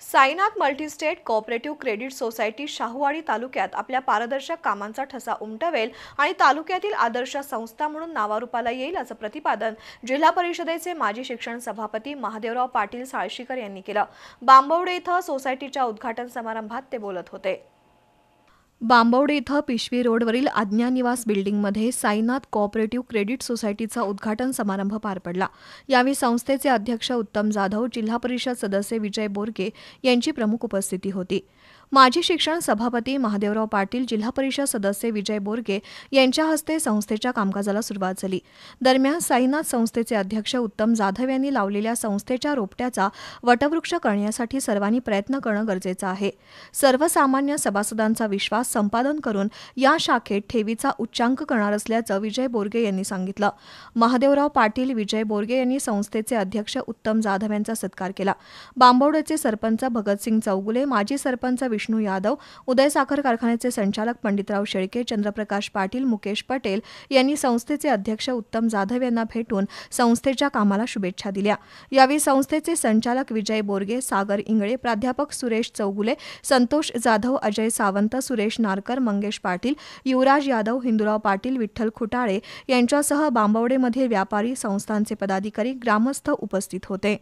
Sainath multistate cooperative credit society Shahuwadi तालुक्यात आपल्या पारदर्शक कामांचा ठसा उमटवेल आणि तालुक्यातील आदर्श संस्था म्हणून नावारूपाला येईल असं प्रतिपादन जिल्हा परिषदेचे माजी शिक्षण सभापती महादेवराव पाटील साळशीकर यांनी केलं बांबवडे इथं सोसायटीच्या उद्घाटन समारंभात ते बोलत होते बांबवडे इथं पिशवी रोडवरील आज्ञा निवास बिल्डिंगमध्ये साईनाथ कोऑपरेटिव्ह क्रेडिट सोसायटीचा उद्घाटन समारंभ पार पडला यावेळी संस्थेचे अध्यक्ष उत्तम जाधव जिल्हा परिषद सदस्य विजय बोरगे यांची प्रमुख उपस्थिती होती माजी शिक्षण सभापती महादेवराव पाटील जिल्हा परिषद सदस्य विजय बोरगे यांच्या हस्ते संस्थेच्या कामकाजाला सुरुवात झाली दरम्यान साईनाथ संस्थेचे अध्यक्ष उत्तम जाधव यांनी लावलेल्या संस्थेच्या रोपट्याचा वटवृक्ष करण्यासाठी सर्वांनी प्रयत्न करणं गरजेचं आहे सर्वसामान्य सभासदांचा विश्वास संपादन करून या शाखेत ठेवीचा उच्चांक करणार असल्याचं विजय बोरगे यांनी सांगितलं महादेवराव पाटील विजय बोरगे यांनी संस्थेचे अध्यक्ष उत्तम जाधव यांचा सत्कार केला बांबोडेचे सरपंच भगतसिंग चौगुले माजी सरपंच विष्णू यादव उदय साखर कारखान्याचे संचालक पंडितराव शेळके चंद्रप्रकाश पाटील मुकेश पटेल यांनी संस्थेचे अध्यक्ष उत्तम जाधव यांना भेटून संस्थेच्या कामाला शुभेच्छा दिल्या यावेळी संस्थेचे संचालक विजय बोरगे सागर इंगळे प्राध्यापक सुरेश चौगुले संतोष जाधव अजय सावंत सुरेश नारकर मंगेश पाटील युवराज यादव हिंदुराव पाटील विठ्ठल खुटाळे यांच्यासह बांबवडेमध्ये व्यापारी संस्थांचे पदाधिकारी ग्रामस्थ उपस्थित होते